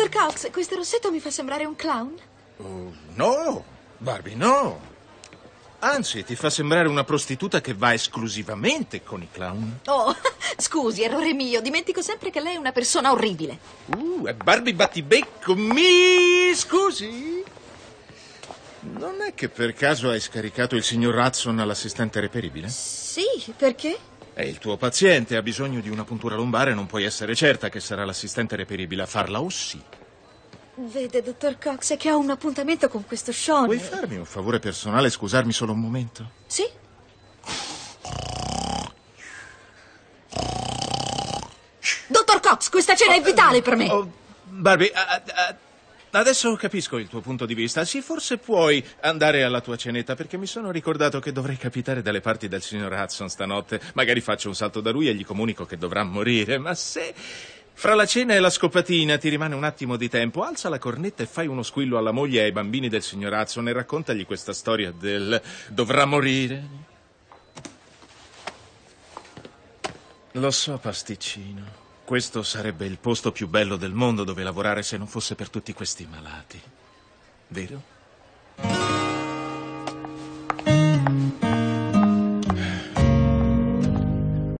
Dottor Cox, questo rossetto mi fa sembrare un clown? Uh, no, Barbie, no. Anzi, ti fa sembrare una prostituta che va esclusivamente con i clown. Oh, scusi, errore mio. Dimentico sempre che lei è una persona orribile. Uh, è Barbie Battibecco. Mi scusi? Non è che per caso hai scaricato il signor Hudson all'assistente reperibile? Sì, perché? È il tuo paziente, ha bisogno di una puntura lombare, non puoi essere certa che sarà l'assistente reperibile a farla o sì. Vede, dottor Cox, è che ho un appuntamento con questo Sean. Vuoi farmi un favore personale e scusarmi solo un momento? Sì. Dottor Cox, questa cena oh, è vitale per me. Oh, Barbie, uh, uh, Adesso capisco il tuo punto di vista. Sì, forse puoi andare alla tua cenetta perché mi sono ricordato che dovrei capitare dalle parti del signor Hudson stanotte. Magari faccio un salto da lui e gli comunico che dovrà morire, ma se fra la cena e la scopatina ti rimane un attimo di tempo, alza la cornetta e fai uno squillo alla moglie e ai bambini del signor Hudson e raccontagli questa storia del dovrà morire. Lo so, pasticcino. Questo sarebbe il posto più bello del mondo dove lavorare se non fosse per tutti questi malati. Vero?